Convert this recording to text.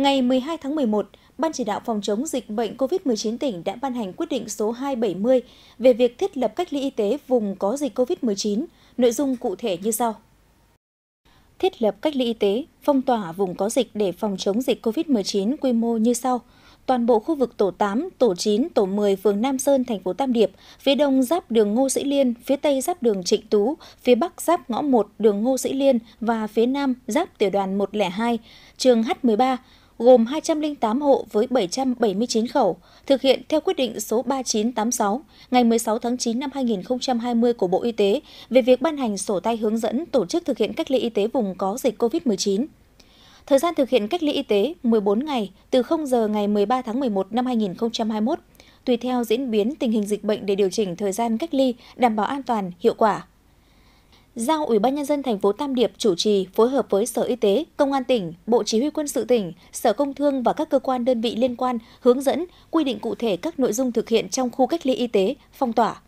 Ngày 12 tháng 11, Ban chỉ đạo phòng chống dịch bệnh COVID-19 tỉnh đã ban hành quyết định số 270 về việc thiết lập cách ly y tế vùng có dịch COVID-19, nội dung cụ thể như sau. Thiết lập cách ly y tế, phong tỏa vùng có dịch để phòng chống dịch COVID-19 quy mô như sau. Toàn bộ khu vực tổ 8, tổ 9, tổ 10 phường Nam Sơn, thành phố Tam Điệp, phía đông giáp đường Ngô Sĩ Liên, phía tây giáp đường Trịnh Tú, phía bắc giáp ngõ 1 đường Ngô Sĩ Liên và phía nam giáp tiểu đoàn 102, trường H13, gồm 208 hộ với 779 khẩu, thực hiện theo quyết định số 3986 ngày 16 tháng 9 năm 2020 của Bộ Y tế về việc ban hành sổ tay hướng dẫn tổ chức thực hiện cách ly y tế vùng có dịch COVID-19. Thời gian thực hiện cách ly y tế 14 ngày từ 0 giờ ngày 13 tháng 11 năm 2021, tùy theo diễn biến tình hình dịch bệnh để điều chỉnh thời gian cách ly đảm bảo an toàn, hiệu quả giao Ủy ban nhân dân thành phố Tam Điệp chủ trì phối hợp với Sở Y tế, Công an tỉnh, Bộ Chỉ huy quân sự tỉnh, Sở Công Thương và các cơ quan đơn vị liên quan hướng dẫn quy định cụ thể các nội dung thực hiện trong khu cách ly y tế, phong tỏa,